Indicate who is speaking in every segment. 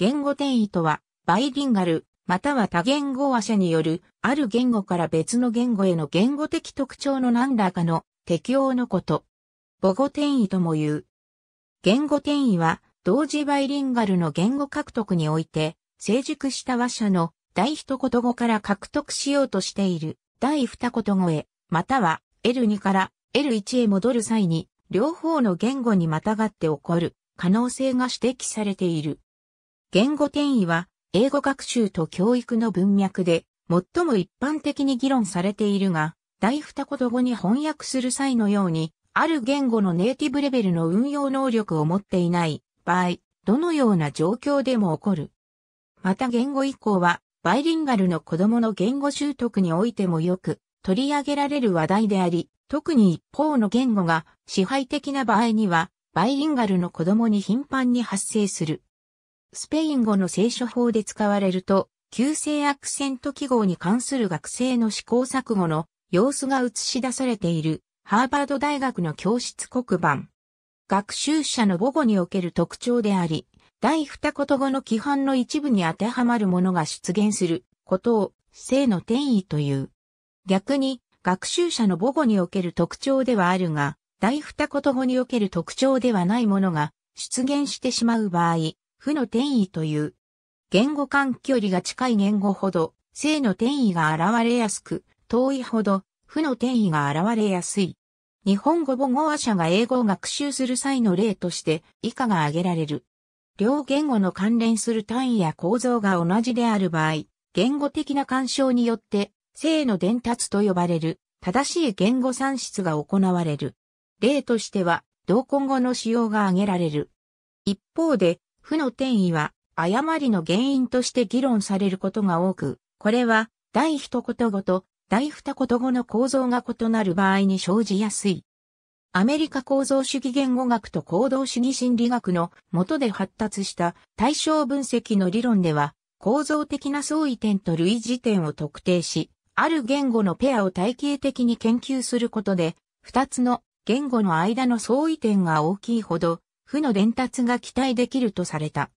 Speaker 1: 言語転移とは、バイリンガル、または多言語話者による、ある言語から別の言語への言語的特徴の何らかの適応のこと。母語転移とも言う。言語転移は、同時バイリンガルの言語獲得において、成熟した話者の第一言語から獲得しようとしている第二言語へ、または L2 から L1 へ戻る際に、両方の言語にまたがって起こる可能性が指摘されている。言語転移は、英語学習と教育の文脈で、最も一般的に議論されているが、大二言語に翻訳する際のように、ある言語のネイティブレベルの運用能力を持っていない場合、どのような状況でも起こる。また言語移行は、バイリンガルの子供の言語習得においてもよく取り上げられる話題であり、特に一方の言語が支配的な場合には、バイリンガルの子供に頻繁に発生する。スペイン語の聖書法で使われると、旧姓アクセント記号に関する学生の試行錯誤の様子が映し出されているハーバード大学の教室黒板。学習者の母語における特徴であり、第二言語の規範の一部に当てはまるものが出現することを性の転移という。逆に、学習者の母語における特徴ではあるが、第二言語における特徴ではないものが出現してしまう場合、負の転移という。言語間距離が近い言語ほど、正の転移が現れやすく、遠いほど、負の転移が現れやすい。日本語母語話者が英語を学習する際の例として、以下が挙げられる。両言語の関連する単位や構造が同じである場合、言語的な干渉によって、性の伝達と呼ばれる、正しい言語算出が行われる。例としては、同根語の使用が挙げられる。一方で、負の転移は誤りの原因として議論されることが多く、これは第一言語と第二言語の構造が異なる場合に生じやすい。アメリカ構造主義言語学と行動主義心理学のとで発達した対象分析の理論では、構造的な相違点と類似点を特定し、ある言語のペアを体系的に研究することで、二つの言語の間の相違点が大きいほど、負の伝達が期待できるとされた。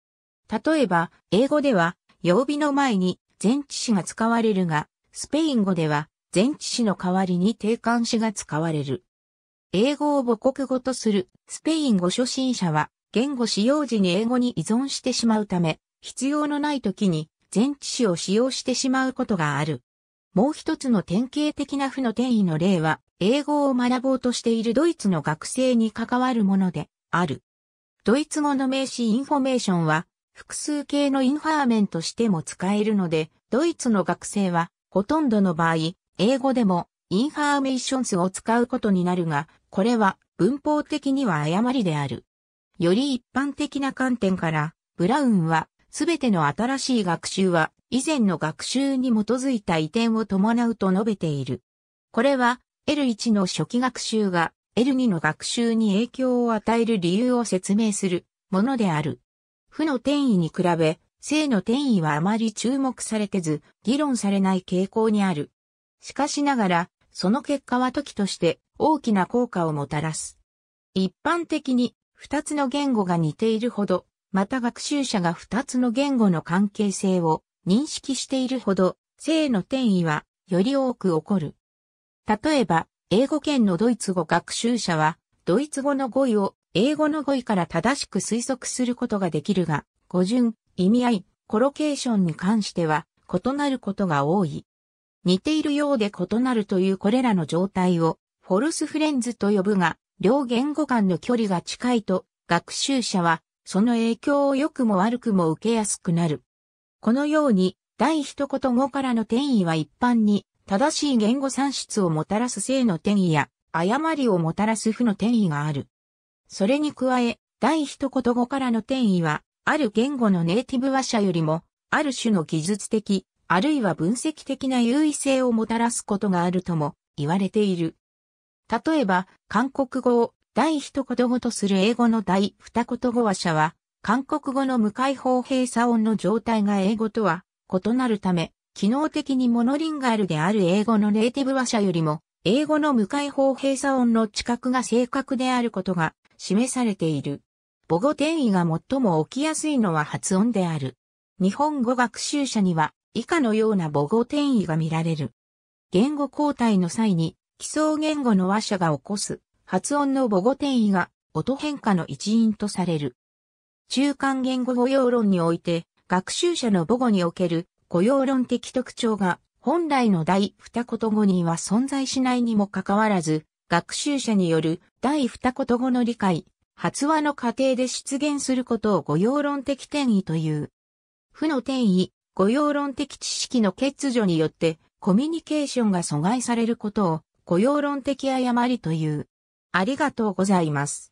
Speaker 1: 例えば、英語では、曜日の前に前置詞が使われるが、スペイン語では、前置詞の代わりに定冠詞が使われる。英語を母国語とするスペイン語初心者は、言語使用時に英語に依存してしまうため、必要のない時に前置詞を使用してしまうことがある。もう一つの典型的な負の転移の例は、英語を学ぼうとしているドイツの学生に関わるものである。ドイツ語の名詞インフォメーションは複数形のインファーメンとしても使えるので、ドイツの学生はほとんどの場合、英語でもインファーメーションスを使うことになるが、これは文法的には誤りである。より一般的な観点から、ブラウンはすべての新しい学習は以前の学習に基づいた移転を伴うと述べている。これは L1 の初期学習が L2 の学習に影響を与える理由を説明するものである。負の転移に比べ、正の転移はあまり注目されてず、議論されない傾向にある。しかしながら、その結果は時として大きな効果をもたらす。一般的に、二つの言語が似ているほど、また学習者が二つの言語の関係性を認識しているほど、性の転移はより多く起こる。例えば、英語圏のドイツ語学習者は、ドイツ語の語彙を英語の語彙から正しく推測することができるが、語順、意味合い、コロケーションに関しては異なることが多い。似ているようで異なるというこれらの状態をフォルスフレンズと呼ぶが、両言語間の距離が近いと学習者はその影響を良くも悪くも受けやすくなる。このように第一言語からの転移は一般に正しい言語算出をもたらす性の転移や、誤りをもたらす負の転移がある。それに加え、第一言語からの転移は、ある言語のネイティブ話者よりも、ある種の技術的、あるいは分析的な優位性をもたらすことがあるとも言われている。例えば、韓国語を第一言語とする英語の第二言語話者は、韓国語の無い。放閉鎖音の状態が英語とは異なるため、機能的にモノリンガルである英語のネイティブ話者よりも、英語の向かい方閉鎖音の知覚が正確であることが示されている。母語転移が最も起きやすいのは発音である。日本語学習者には以下のような母語転移が見られる。言語交代の際に、基礎言語の話者が起こす発音の母語転移が音変化の一因とされる。中間言語語用論において、学習者の母語における雇用論的特徴が本来の第二言語には存在しないにもかかわらず、学習者による第二言語の理解、発話の過程で出現することを雇用論的転移という。負の転移、雇用論的知識の欠如によってコミュニケーションが阻害されることを雇用論的誤りという。ありがとうございます。